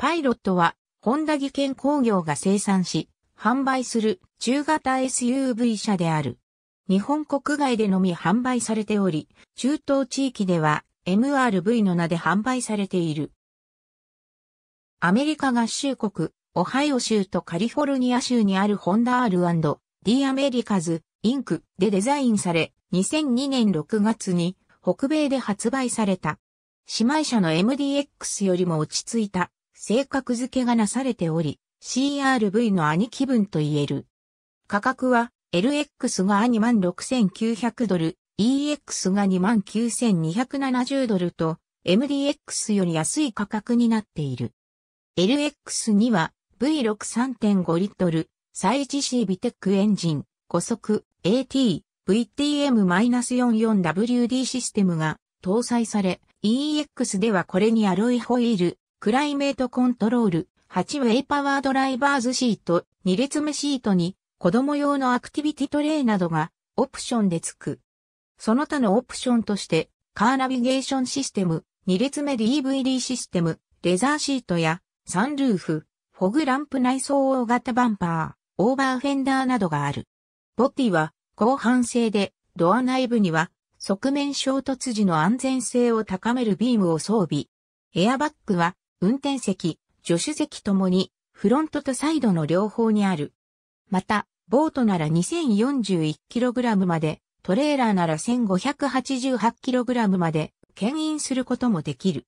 パイロットは、ホンダ技研工業が生産し、販売する中型 SUV 車である。日本国外でのみ販売されており、中東地域では MRV の名で販売されている。アメリカ合衆国、オハイオ州とカリフォルニア州にあるホンダ R&D アメリカズ、インクでデザインされ、2002年6月に北米で発売された。姉妹車の MDX よりも落ち着いた性格付けがなされており、CRV の兄貴分と言える。価格は、LX が26,900ドル、EX が29,270ドルと、MDX より安い価格になっている。LX には V63.5 リットル、再自 C ビテックエンジン、5速 AT、VTM-44WD システムが搭載され、EX ではこれにアロイホイール、クライメートコントロール、8ウェイパワードライバーズシート、2列目シートに、子供用のアクティビティトレイなどが、オプションで付く。その他のオプションとして、カーナビゲーションシステム、2列目 DVD システム、レザーシートや、サンルーフ、フォグランプ内装大型バンパー、オーバーフェンダーなどがある。ボディは、後半製で、ドア内部には、側面衝突時の安全性を高めるビームを装備。エアバッグは、運転席、助手席ともに、フロントとサイドの両方にある。また、ボートなら 2041kg まで、トレーラーなら 1588kg まで、牽引することもできる。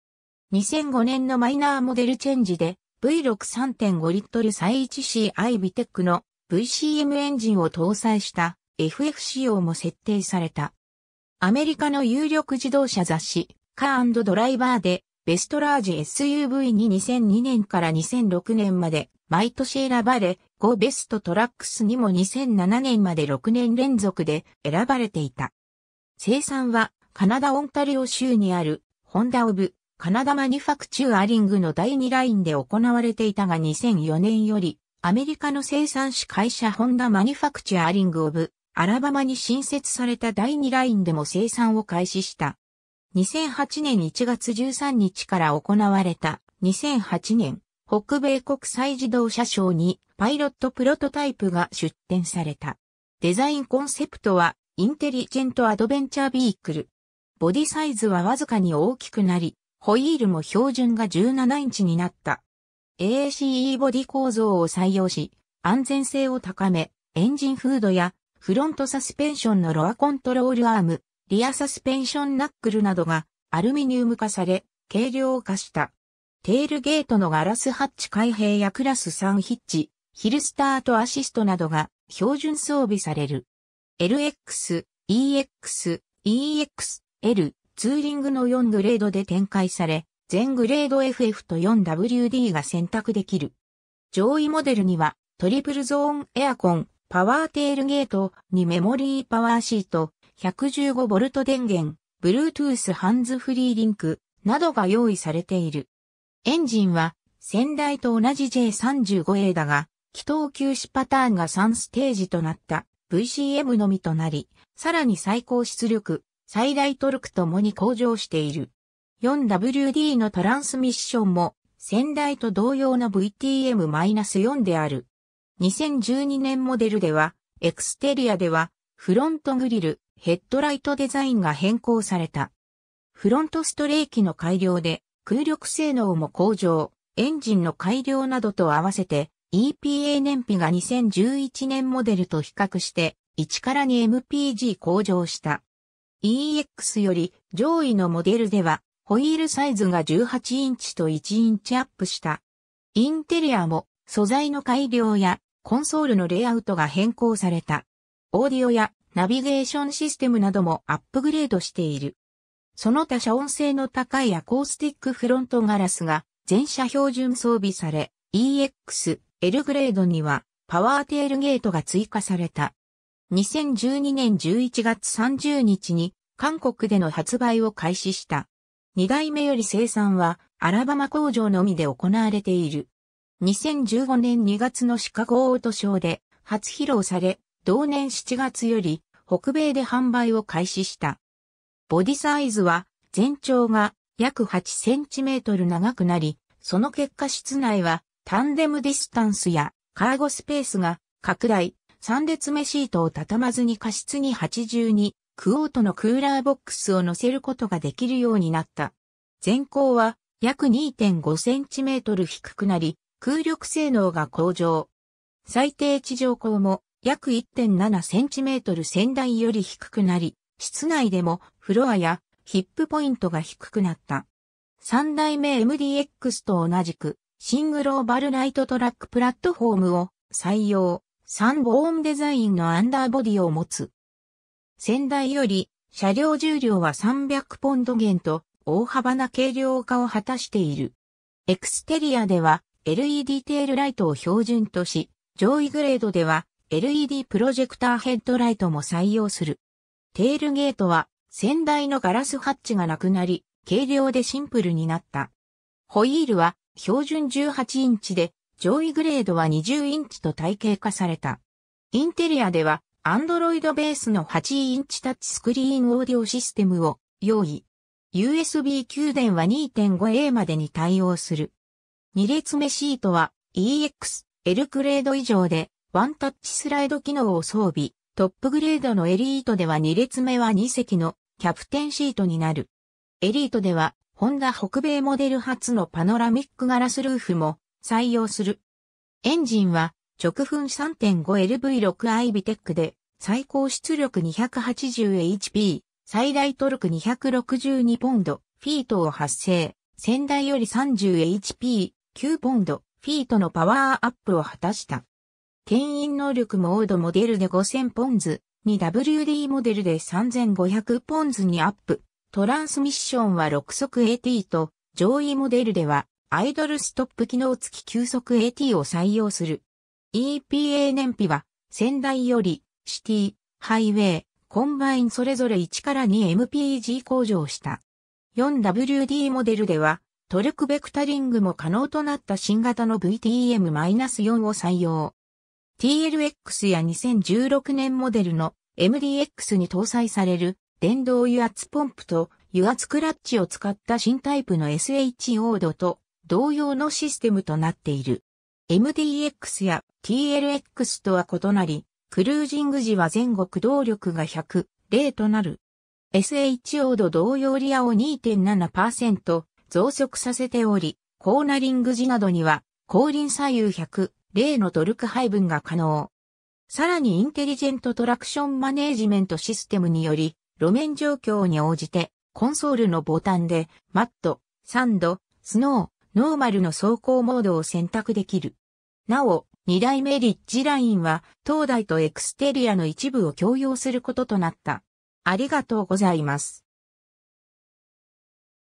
2005年のマイナーモデルチェンジで、V63.5 リットル再1 c i ビテックの VCM エンジンを搭載した FF 仕様も設定された。アメリカの有力自動車雑誌、カードライバーでベストラージ SUV に2002年から2006年まで毎年選ばれ、5ベストトラックスにも2007年まで6年連続で選ばれていた。生産はカナダオンタリオ州にあるホンダオブカナダマニファクチュアリングの第2ラインで行われていたが2004年よりアメリカの生産主会社ホンダマニファクチュアリングオブアラバマに新設された第2ラインでも生産を開始した。2008年1月13日から行われた2008年北米国際自動車賞にパイロットプロトタイプが出展された。デザインコンセプトはインテリジェントアドベンチャービークル。ボディサイズはわずかに大きくなり、ホイールも標準が17インチになった。AACE ボディ構造を採用し、安全性を高め、エンジンフードやフロントサスペンションのロアコントロールアーム、リアサスペンションナックルなどがアルミニウム化され、軽量化した。テールゲートのガラスハッチ開閉やクラス3ヒッチ、ヒルスタートアシストなどが標準装備される。LX、EX、EX、L、ツーリングの4グレードで展開され、全グレード FF と 4WD が選択できる。上位モデルにはトリプルゾーンエアコン、パワーテールゲートにメモリーパワーシート、115V 電源、Bluetooth ハンズフリーリンクなどが用意されている。エンジンは先代と同じ J35A だが、気筒休止パターンが3ステージとなった VCM のみとなり、さらに最高出力、最大トルクともに向上している。4WD のトランスミッションも先代と同様の VTM-4 である。2012年モデルでは、エクステリアではフロントグリル、ヘッドライトデザインが変更された。フロントストレーキの改良で空力性能も向上、エンジンの改良などと合わせて EPA 燃費が2011年モデルと比較して1から 2MPG 向上した。EX より上位のモデルではホイールサイズが18インチと1インチアップした。インテリアも素材の改良やコンソールのレイアウトが変更された。オーディオやナビゲーションシステムなどもアップグレードしている。その他遮音性の高いアコースティックフロントガラスが全車標準装備され、EX、L グレードにはパワーテールゲートが追加された。2012年11月30日に韓国での発売を開始した。2代目より生産はアラバマ工場のみで行われている。2015年2月のシカゴオートショーで初披露され、同年7月より北米で販売を開始した。ボディサイズは全長が約8センチメートル長くなり、その結果室内はタンデムディスタンスやカーゴスペースが拡大、3列目シートを畳まずに過室に82クオートのクーラーボックスを乗せることができるようになった。全高は約2.5センチメートル低くなり、空力性能が向上。最低地上高も約 1.7cm 仙台より低くなり、室内でもフロアやヒップポイントが低くなった。三代目 MDX と同じく、シングローバルライトトラックプラットフォームを採用、3ボーンデザインのアンダーボディを持つ。仙台より車両重量は300ポンド減と大幅な軽量化を果たしている。エクステリアでは LED テールライトを標準とし、上位グレードでは LED プロジェクターヘッドライトも採用する。テールゲートは先代のガラスハッチがなくなり、軽量でシンプルになった。ホイールは標準18インチで、上位グレードは20インチと体系化された。インテリアでは、アンドロイドベースの8インチタッチスクリーンオーディオシステムを用意。USB 給電は 2.5A までに対応する。2列目シートは EX、L グレード以上でワンタッチスライド機能を装備、トップグレードのエリートでは2列目は2席のキャプテンシートになる。エリートでは、ホンダ北米モデル初のパノラミックガラスルーフも採用する。エンジンは直噴 3.5LV6i ビテックで最高出力 280HP、最大トルク262ポンド、フィートを発生、先代より 30HP、9ポンド、フィートのパワーアップを果たした。牽引能力モードモデルで5000ポンズに WD モデルで3500ポンズにアップ。トランスミッションは6速 AT と上位モデルではアイドルストップ機能付き9速 AT を採用する。EPA 燃費は仙台よりシティ、ハイウェイ、コンバインそれぞれ1から 2MPG 向上した。4WD モデルではトルクベクタリングも可能となった新型の VTM-4 を採用。TLX や2016年モデルの MDX に搭載される電動油圧ポンプと油圧クラッチを使った新タイプの SHO 度と同様のシステムとなっている。MDX や TLX とは異なり、クルージング時は全国動力が100、0となる。SHO 度同様リアを2.7%増速させており、コーナリング時などには後輪左右100、例のトルク配分が可能。さらにインテリジェントトラクションマネージメントシステムにより、路面状況に応じて、コンソールのボタンで、マット、サンド、スノー、ノーマルの走行モードを選択できる。なお、二代目リッジラインは、東大とエクステリアの一部を共用することとなった。ありがとうございます。